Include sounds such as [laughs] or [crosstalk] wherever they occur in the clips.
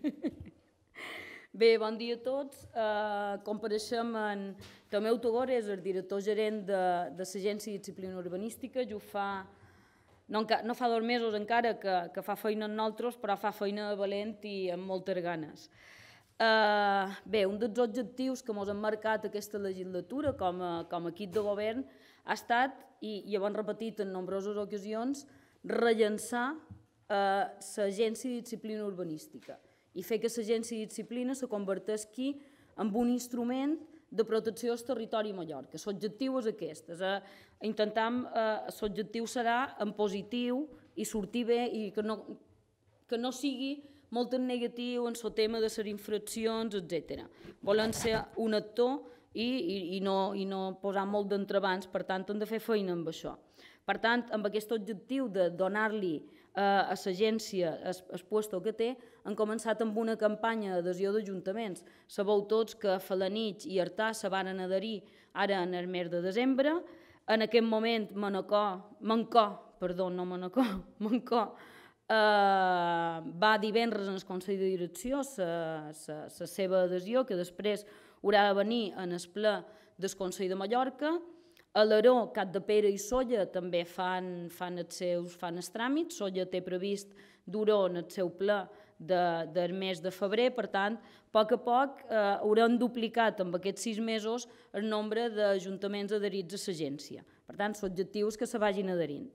[laughs] Bé, bon dia a tots. Uh, compareixem en Tomeu és el director gerent de, de l'Agència de Disciplina Urbanística. Jo fa, no, no fa dos mesos encara que, que fa feina en nosaltres, però fa feina de valent i amb moltes ganes. Uh, bé, un dels objectius que ens han marcat aquesta legislatura com a, com a equip de govern ha estat, i, i ho han repetit en nombroses ocasions, rellençar eh, l'Agència de Disciplina Urbanística i fer que gent de disciplina se converteixi en un instrument de protecció al territori Mallorca. L'objectiu és aquest, és a, intentar, eh, l'objectiu serà en positiu i sortir bé i que no, que no sigui molt en negatiu en el tema de les infraccions, etc. Volen ser un actor i, i, i, no, i no posar molt d'entrebans, per tant, hem de fer feina amb això. Per tant, amb aquest objectiu de donar-li eh, a l'agència el puesto que té, han començat amb una campanya d'adhesió d'ajuntaments. Sabeu tots que Falanich i Artà se van adherir ara en el mes de desembre, en aquest moment Manacó, Mancó, perdó, no Manacó, [laughs] Mancó, eh, va divendres en el Consell de Direcció la seva adhesió, que després haurà de venir en el ple del Consell de Mallorca, de Pere i Solla també fan, fan, els seus, fan els tràmits. Solla té previst Duró en el seu ple de, del mes de febrer, per tant, a poc a poc eh, hauran duplicat amb aquests sis mesos el nombre d'ajuntaments adherits a l'agència. Per tant, l'objectiu és que se vagin adherint.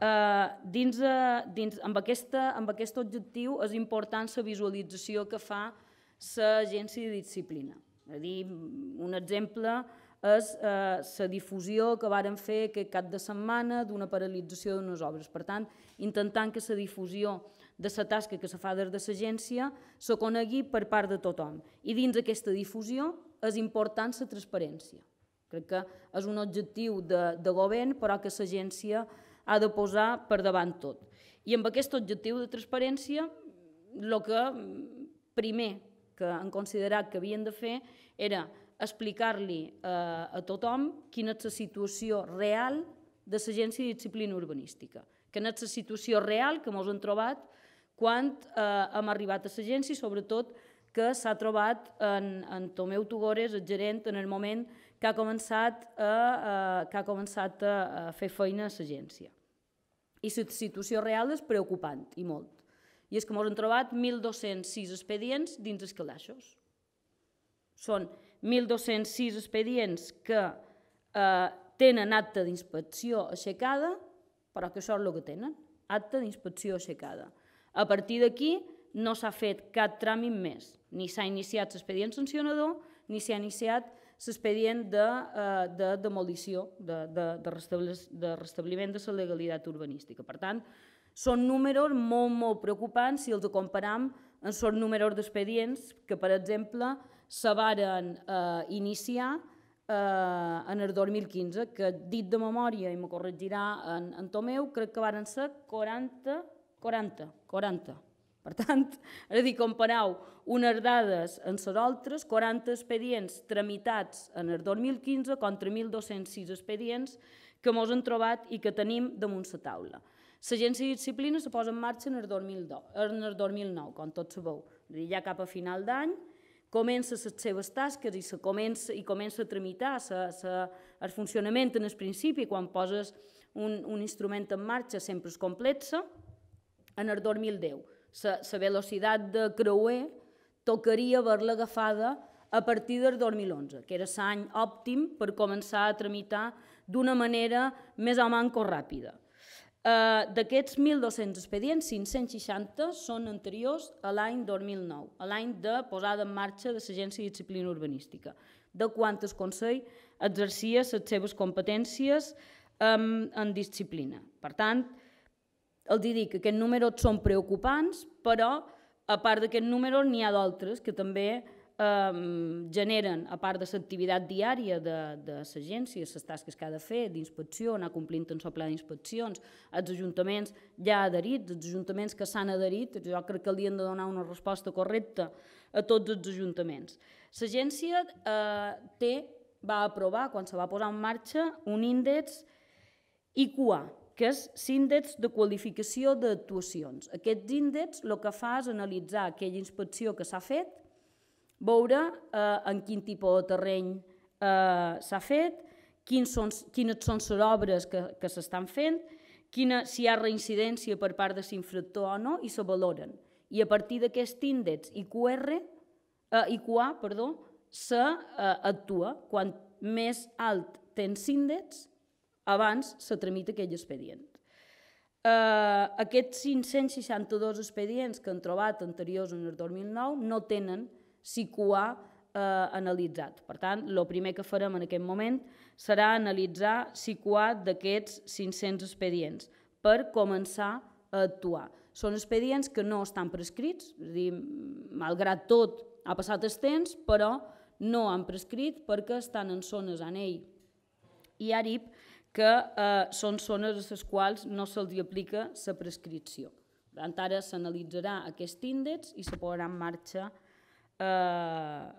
Eh, dins, de, dins, amb, aquesta, amb aquest objectiu és important la visualització que fa l'agència de disciplina. És a dir, un exemple és eh, la difusió que varen fer aquest cap de setmana d'una paralització d'unes obres. Per tant, intentant que la difusió de la tasca que se fa des de l'agència se conegui per part de tothom. I dins d'aquesta difusió és important la transparència. Crec que és un objectiu de, de govern, però que l'agència ha de posar per davant tot. I amb aquest objectiu de transparència, el que primer que han considerat que havien de fer era explicar-li eh, a tothom quina és la situació real de l'Agència de Disciplina Urbanística, que és la situació real que ens hem trobat quan eh, hem arribat a l'agència i sobretot que s'ha trobat en, en Tomeu Tugores, el gerent, en el moment que ha començat a, eh, que ha començat a, a fer feina a l'agència. I la situació real és preocupant, i molt. I és que ens hem trobat 1.206 expedients dins els calaixos. Són 1.206 expedients que eh, tenen acte d'inspecció aixecada, però que són el que tenen, acte d'inspecció aixecada. A partir d'aquí no s'ha fet cap tràmit més, ni s'ha iniciat l'expedient sancionador, ni s'ha iniciat l'expedient de, eh, de demolició, de, de, de, de restabliment de la legalitat urbanística. Per tant, són números molt, molt preocupants si els comparam amb els números d'expedients que, per exemple, se varen eh, iniciar eh, en el 2015, que dit de memòria, i me corregirà en, en Tomeu, crec que varen ser 40, 40, 40. Per tant, [laughs] és a dir, comparau unes dades en les altres, 40 expedients tramitats en el 2015 contra 1.206 expedients que mos han trobat i que tenim damunt la taula. L'agència de disciplina se posa en marxa en el, 2009, en el 2009, com tots sabeu. És a dir, ja cap a final d'any, comença les seves tasques i, se comença, i comença a tramitar se, se, el funcionament en el principi, quan poses un, un instrument en marxa sempre es complexa, en el 2010. La velocitat de creuer tocaria haver-la agafada a partir del 2011, que era l'any òptim per començar a tramitar d'una manera més o manco ràpida. Eh, D'aquests 1.200 expedients, 560 són anteriors a l'any 2009, a l'any de posada en marxa de l'Agència de Disciplina Urbanística, de el Consell exercia les seves competències en disciplina. Per tant, els dic que aquests números són preocupants, però a part d'aquests números n'hi ha d'altres que també generen, a part de l'activitat diària de, de l'agència, les tasques que ha de fer, d'inspecció, anar complint el seu pla d'inspeccions, els ajuntaments ja adherits, els ajuntaments que s'han adherit, jo crec que li han de donar una resposta correcta a tots els ajuntaments. L'agència eh, té, va aprovar, quan se va posar en marxa, un índex IQA, que és l'índex de qualificació d'actuacions. Aquest índex el que fa és analitzar aquella inspecció que s'ha fet, veure eh, en quin tipus de terreny eh, s'ha fet, quins són, quines són les obres que, que s'estan fent, quina, si hi ha reincidència per part de l'infractor o no, i se valoren. I a partir d'aquest índex IQR, eh, IQA, perdó, se eh, actua. Quan més alt tens índex, abans se tramita aquell expedient. Eh, aquests 562 expedients que han trobat anteriors en el 2009 no tenen SIQA eh, analitzat. Per tant, el primer que farem en aquest moment serà analitzar SIQA d'aquests 500 expedients per començar a actuar. Són expedients que no estan prescrits, és a dir, malgrat tot ha passat el temps, però no han prescrit perquè estan en zones anell i àrib que eh, són zones a les quals no se'ls aplica la prescripció. Per tant, ara s'analitzarà aquest índex i se posarà en marxa eh,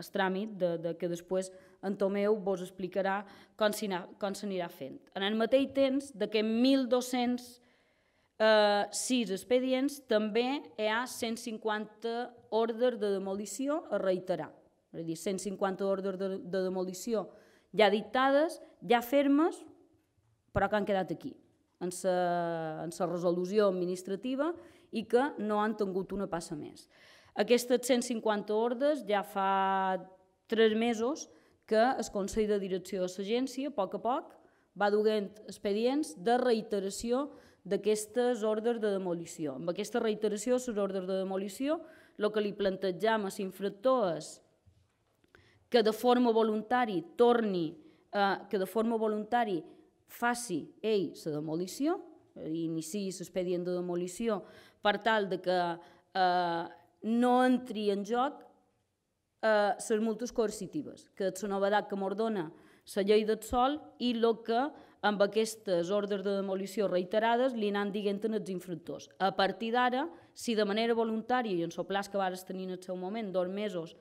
el tràmit de, de que després en Tomeu vos explicarà com s'anirà fent. En el mateix temps, d'aquests 1.206 eh, expedients, també hi ha 150 ordres de demolició a reiterar. És a dir, 150 ordres de, de demolició ja dictades, ja fermes, però que han quedat aquí, en la resolució administrativa i que no han tingut una passa més. Aquestes 150 ordres ja fa tres mesos que el Consell de Direcció de l'Agència, a poc a poc, va duent expedients de reiteració d'aquestes ordres de demolició. Amb aquesta reiteració, les ordres de demolició, el que li plantejam a l'infractor és que de forma voluntari torni, eh, que de forma voluntari faci ell la demolició, eh, iniciï l'expedient de demolició per tal de que eh, no entri en joc les eh, multes coercitives, que és la novedat que m'ordona la llei del sol i el que amb aquestes ordres de demolició reiterades li anant dient als infractors. A partir d'ara, si de manera voluntària i en el pla que vares tenir en el seu moment, dos mesos,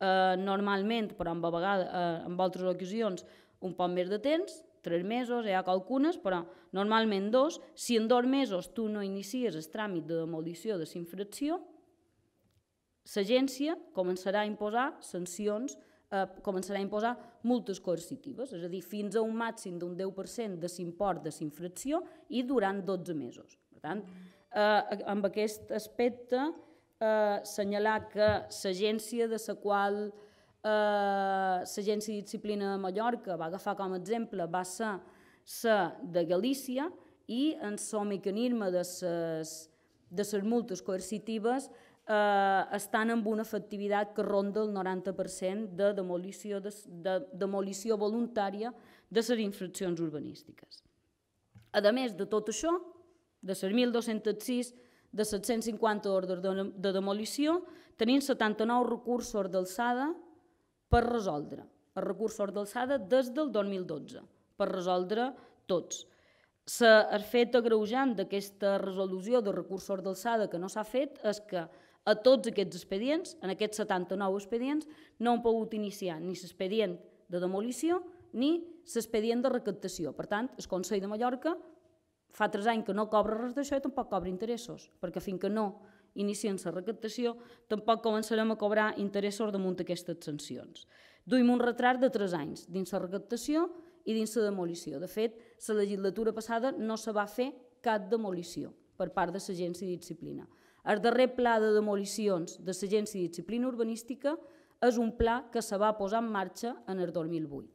eh, normalment, però amb, a vegada, eh, amb altres ocasions, un poc més de temps, tres mesos, hi ha qualcunes, però normalment dos, si en dos mesos tu no inicies el tràmit de demolició de la infracció, L'agència començarà a imposar sancions eh, començarà a imposar multes coercitives, és a dir, fins a un màxim d'un 10% de l'import de l'infracció i durant 12 mesos. Per tant, eh, amb aquest aspecte, eh, senyalar que l'agència de la qual eh, l'Agència de Disciplina de Mallorca va agafar com a exemple va ser la de Galícia i en el mecanisme de les de les multes coercitives eh, estan amb una efectivitat que ronda el 90% de demolició, de, de demolició voluntària de les infraccions urbanístiques. A més de tot això, de 7.206 de 750 ordres de, de demolició, tenim 79 recursos d'alçada per resoldre, El recursos d'alçada des del 2012, per resoldre tots. S'ha fet agreujant d'aquesta resolució de recursos d'alçada que no s'ha fet és que a tots aquests expedients, en aquests 79 expedients, no han pogut iniciar ni l'expedient de demolició ni l'expedient de recaptació. Per tant, el Consell de Mallorca fa 3 anys que no cobra res d'això i tampoc cobra interessos, perquè fins que no inicien la recaptació tampoc començarem a cobrar interessos damunt d'aquestes sancions. Duim un retrat de tres anys dins la recaptació i dins la demolició. De fet, la legislatura passada no se va fer cap demolició per part de l'agència de disciplina. El darrer pla de demolicions de l'Agència de Disciplina Urbanística és un pla que se va posar en marxa en el 2008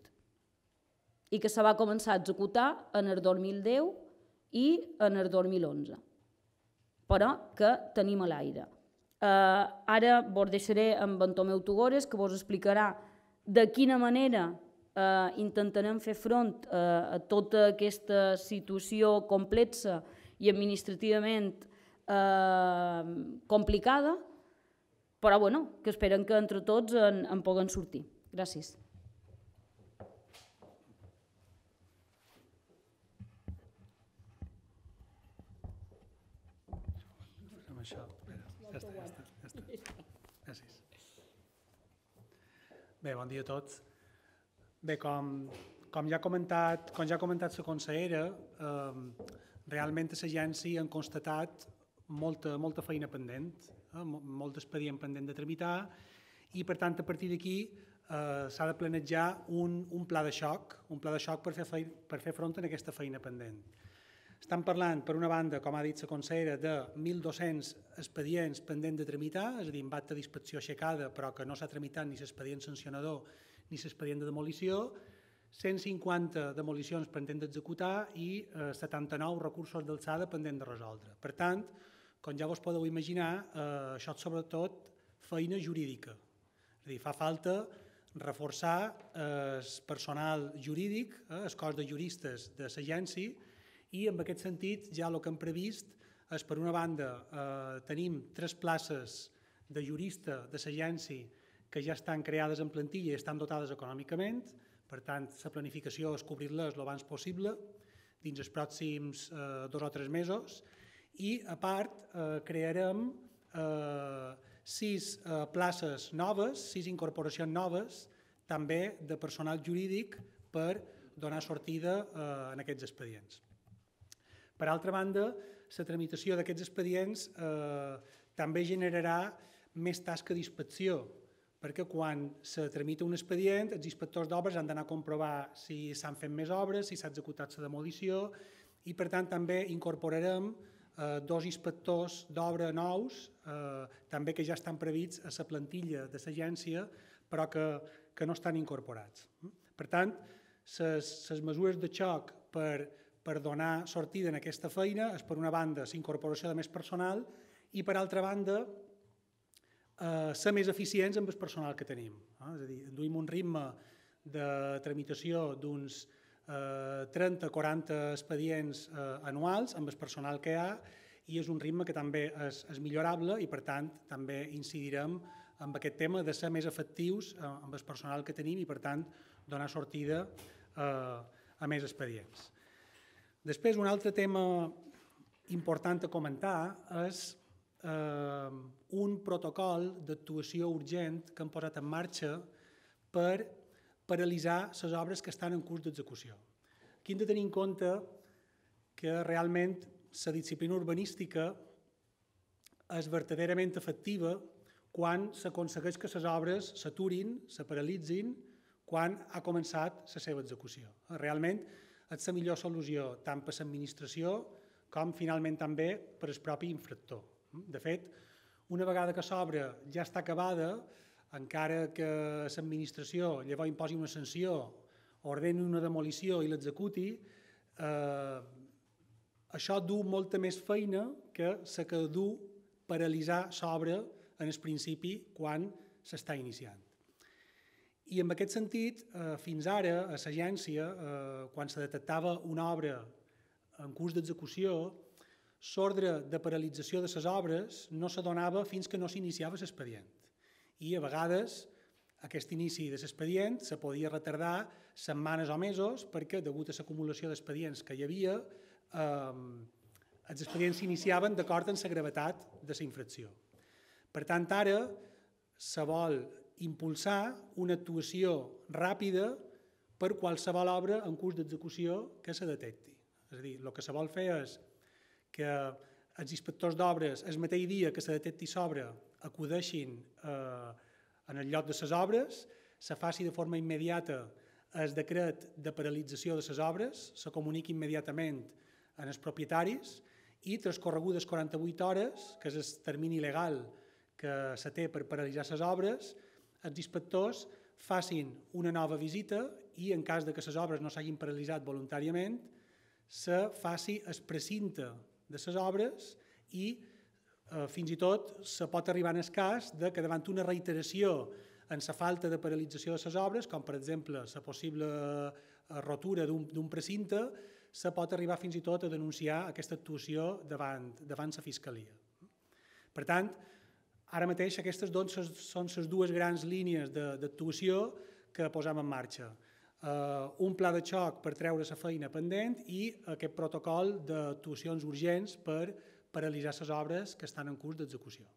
i que se va començar a executar en el 2010 i en el 2011, però que tenim a l'aire. Eh, ara vos deixaré amb en Tomeu Tugores, que vos explicarà de quina manera eh, intentarem fer front eh, a tota aquesta situació complexa i administrativament eh, complicada, però bueno, que esperen que entre tots en, en puguen sortir. Gràcies. Gràcies. Bé, bon dia a tots. Bé, com, com ja ha comentat, com ja ha comentat la consellera, eh, realment l'agència han constatat molta, molta feina pendent, eh? molt expedient pendent de tramitar, i per tant a partir d'aquí eh, s'ha de planejar un, un pla de xoc, un pla de xoc per fer, feina, per fer front a aquesta feina pendent. Estan parlant, per una banda, com ha dit la consellera, de 1.200 expedients pendent de tramitar, és a dir, amb acta d'inspecció aixecada, però que no s'ha tramitat ni l'expedient sancionador ni l'expedient de demolició, 150 demolicions pendents d'executar i eh, 79 recursos d'alçada pendent de resoldre. Per tant, com ja vos podeu imaginar, eh, això és sobretot feina jurídica. És a dir, fa falta reforçar el eh, personal jurídic, eh, el cos de juristes de l'agència, i en aquest sentit ja el que hem previst és, per una banda, eh, tenim tres places de jurista de l'agència que ja estan creades en plantilla i estan dotades econòmicament, per tant, la planificació és cobrir-les el abans possible, dins els pròxims eh, dos o tres mesos, i, a part, eh, crearem eh, sis eh, places noves, sis incorporacions noves, també de personal jurídic per donar sortida eh, en aquests expedients. Per altra banda, la tramitació d'aquests expedients eh, també generarà més tasca d'inspecció, perquè quan se tramita un expedient, els inspectors d'obres han d'anar a comprovar si s'han fet més obres, si s'ha executat la demolició, i per tant també incorporarem eh, dos inspectors d'obra nous, eh, també que ja estan previts a la plantilla de l'agència, però que, que no estan incorporats. Per tant, les mesures de xoc per, per donar sortida en aquesta feina és, per una banda, la incorporació de més personal i, per altra banda, eh, ser més eficients amb el personal que tenim. Eh? És a dir, enduïm un ritme de tramitació d'uns 30-40 eh, expedients eh, anuals amb el personal que hi ha i és un ritme que també és, és millorable i, per tant, també incidirem amb aquest tema de ser més efectius eh, amb el personal que tenim i, per tant, donar sortida a més expedients. Després, un altre tema important a comentar és eh, un protocol d'actuació urgent que hem posat en marxa per paralitzar les obres que estan en curs d'execució. Aquí hem de tenir en compte que realment la disciplina urbanística és verdaderament efectiva quan s'aconsegueix que les obres s'aturin, se paralitzin, quan ha començat la seva execució. Realment és la millor solució tant per l'administració com finalment també per el propi infractor. De fet, una vegada que s'obra ja està acabada, encara que l'administració llavors imposi una sanció, ordeni una demolició i l'executi, eh, això du molta més feina que la que du paralitzar s'obra en el principi quan s'està iniciant. I en aquest sentit, eh, fins ara, a l'agència, eh, quan se detectava una obra en curs d'execució, l'ordre de paralització de les obres no se donava fins que no s'iniciava l'expedient i a vegades aquest inici de l'expedient se podia retardar setmanes o mesos perquè, degut a l'acumulació d'expedients que hi havia, eh, els expedients s'iniciaven d'acord amb la gravetat de la infracció. Per tant, ara se vol impulsar una actuació ràpida per qualsevol obra en curs d'execució que se detecti. És a dir, el que se vol fer és que els inspectors d'obres, el mateix dia que se detecti s'obra, acudeixin eh, en el lloc de les obres, se faci de forma immediata el decret de paralització de les obres, se comuniqui immediatament en els propietaris i transcorregudes 48 hores, que és el termini legal que se té per paralitzar les obres, els inspectors facin una nova visita i en cas de que les obres no s'hagin paralitzat voluntàriament, se faci el precinte de les obres i Eh, fins i tot se pot arribar en el cas de que davant una reiteració en la falta de paralització de les obres, com per exemple la possible eh, rotura d'un precinte, se pot arribar fins i tot a denunciar aquesta actuació davant, davant la Fiscalia. Per tant, ara mateix aquestes doncs, són les dues grans línies d'actuació que posem en marxa. Uh, un pla de xoc per treure la feina pendent i aquest protocol d'actuacions urgents per paralitzar les obres que estan en curs d'execució.